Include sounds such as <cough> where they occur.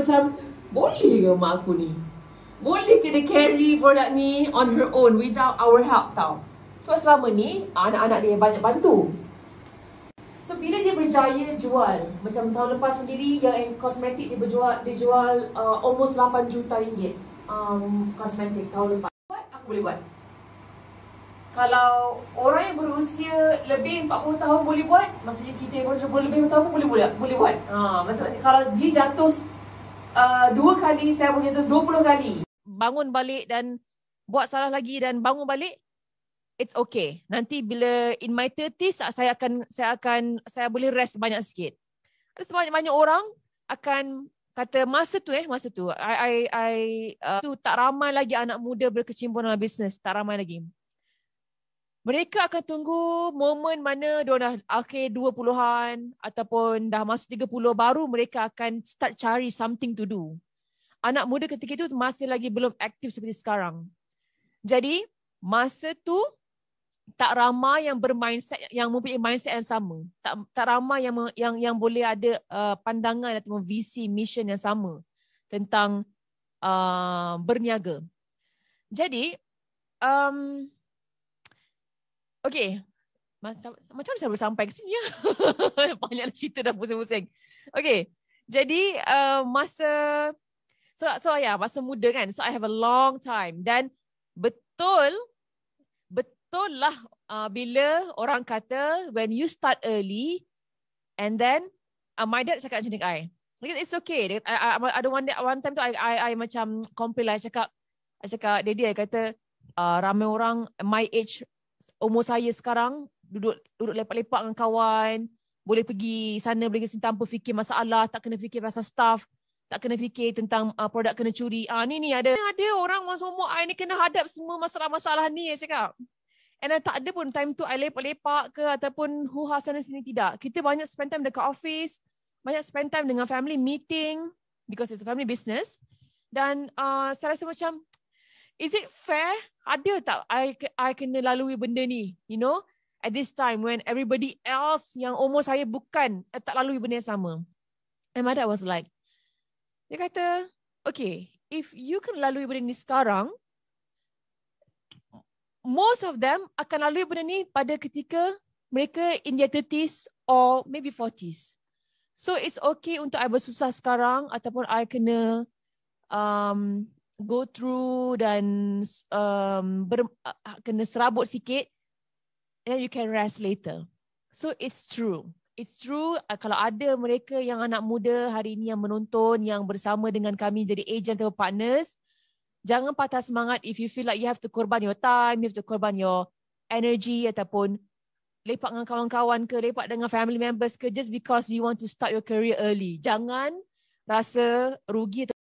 macam boleh ke mak aku ni? Boleh ke dia carry produk ni on her own without our help tau? So selama ni anak-anak dia banyak bantu. So bila dia berjaya jual macam tahun lepas sendiri yang kosmetik dia berjual dia jual uh, almost 8 juta ringgit um, kosmetik tahun lepas. What aku boleh buat? Kalau orang yang berusia lebih 40 tahun boleh buat, maksudnya kita yang berusia lebih 40 tahun boleh boleh boleh buat. Ha, maksudnya kalau dia jatuh Uh, dua kali saya punya tu puluh kali. Bangun balik dan buat salah lagi dan bangun balik it's okay. Nanti bila in my thirties saya akan saya akan saya boleh rest banyak sikit. Ada sebanyak banyak orang akan kata masa tu eh masa tu I I I uh, tu tak ramai lagi anak muda berkecimpung dalam bisnes, tak ramai lagi mereka akan tunggu momen mana dia dah akhir 20-an ataupun dah masuk tiga puluh baru mereka akan start cari something to do. Anak muda ketika itu masih lagi belum aktif seperti sekarang. Jadi masa tu tak ramai yang bermindset yang mempunyai mindset yang sama. Tak tak ramai yang yang yang boleh ada uh, pandangan atau visi mission yang sama tentang uh, berniaga. Jadi um, Okay. Macam, macam mana saya boleh sampai ke sini? Ya? <laughs> Banyak lah cerita dah pusing-pusing. Okay. Jadi uh, masa... So, so ya, yeah, masa muda kan. So I have a long time. Dan betul, betul lah uh, bila orang kata when you start early and then uh, my dad cakap macam ni I. It's okay. I, I, I, ada one, one time tu I, I, I macam complain lah. I cakap, I cakap, daddy I kata, Uh, ramai orang my age umur saya sekarang duduk duduk lepak-lepak dengan kawan boleh pergi sana boleh pergi sini tanpa fikir masalah tak kena fikir pasal staff tak kena fikir tentang uh, produk kena curi ah ni ni ada ada orang masa umur I ni kena hadap semua masalah-masalah ni saya eh, cakap and I tak ada pun time tu I lepak-lepak ke ataupun huha sana sini tidak kita banyak spend time dekat office banyak spend time dengan family meeting because it's a family business dan uh, saya rasa macam is it fair ada tak I, I kena lalui benda ni, you know? At this time when everybody else yang umur saya bukan eh, tak lalui benda yang sama. And my dad was like, dia kata, okay, if you can lalui benda ni sekarang, most of them akan lalui benda ni pada ketika mereka in their 30s or maybe 40s. So it's okay untuk I bersusah sekarang ataupun I kena um, go through dan um, ber, uh, kena serabut sikit then you can rest later. So it's true. It's true uh, kalau ada mereka yang anak muda hari ini yang menonton yang bersama dengan kami jadi agent atau partners, jangan patah semangat if you feel like you have to korban your time, you have to korban your energy ataupun lepak dengan kawan-kawan ke, lepak dengan family members ke just because you want to start your career early. Jangan rasa rugi atau